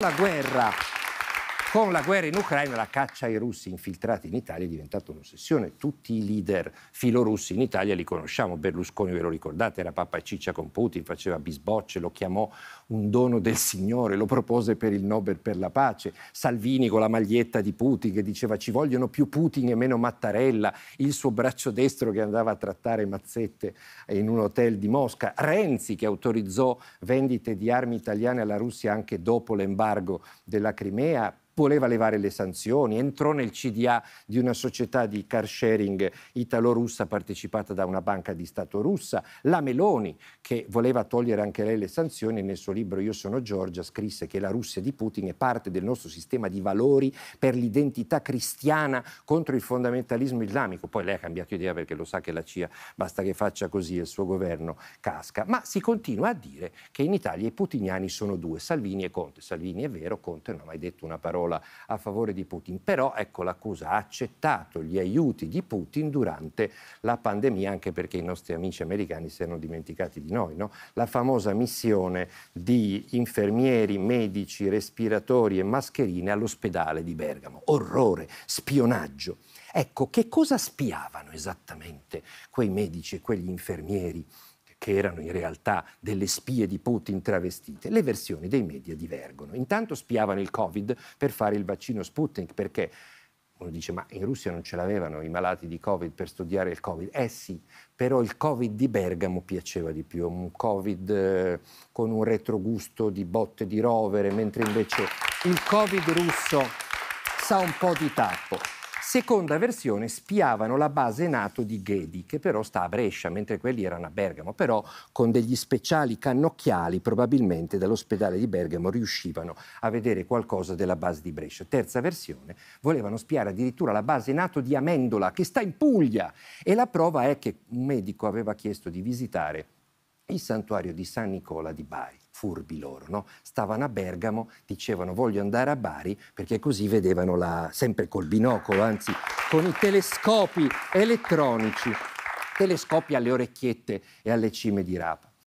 La guerra con la guerra in Ucraina la caccia ai russi infiltrati in Italia è diventata un'ossessione. Tutti i leader filorussi in Italia li conosciamo. Berlusconi, ve lo ricordate, era Papa e ciccia con Putin, faceva bisbocce, lo chiamò un dono del Signore, lo propose per il Nobel per la pace. Salvini con la maglietta di Putin che diceva ci vogliono più Putin e meno Mattarella, il suo braccio destro che andava a trattare mazzette in un hotel di Mosca. Renzi che autorizzò vendite di armi italiane alla Russia anche dopo l'embargo della Crimea voleva levare le sanzioni, entrò nel CDA di una società di car sharing italo-russa partecipata da una banca di Stato russa, la Meloni che voleva togliere anche lei le sanzioni nel suo libro Io sono Giorgia scrisse che la Russia di Putin è parte del nostro sistema di valori per l'identità cristiana contro il fondamentalismo islamico. Poi lei ha cambiato idea perché lo sa che la CIA basta che faccia così e il suo governo casca, ma si continua a dire che in Italia i putiniani sono due, Salvini e Conte. Salvini è vero, Conte non ha mai detto una parola parola a favore di Putin, però ecco l'accusa ha accettato gli aiuti di Putin durante la pandemia, anche perché i nostri amici americani si erano dimenticati di noi, no? la famosa missione di infermieri, medici, respiratori e mascherine all'ospedale di Bergamo, orrore, spionaggio. Ecco, che cosa spiavano esattamente quei medici e quegli infermieri che erano in realtà delle spie di Putin travestite, le versioni dei media divergono. Intanto spiavano il Covid per fare il vaccino Sputnik perché uno dice ma in Russia non ce l'avevano i malati di Covid per studiare il Covid. Eh sì, però il Covid di Bergamo piaceva di più, un Covid eh, con un retrogusto di botte di rovere, mentre invece il Covid russo sa un po' di tappo. Seconda versione, spiavano la base NATO di Ghedi, che però sta a Brescia, mentre quelli erano a Bergamo, però con degli speciali cannocchiali probabilmente dall'ospedale di Bergamo riuscivano a vedere qualcosa della base di Brescia. Terza versione, volevano spiare addirittura la base NATO di Amendola, che sta in Puglia, e la prova è che un medico aveva chiesto di visitare il santuario di San Nicola di Bari furbi loro, no? stavano a Bergamo, dicevano voglio andare a Bari perché così vedevano la, sempre col binocolo, anzi con i telescopi elettronici, telescopi alle orecchiette e alle cime di rapa.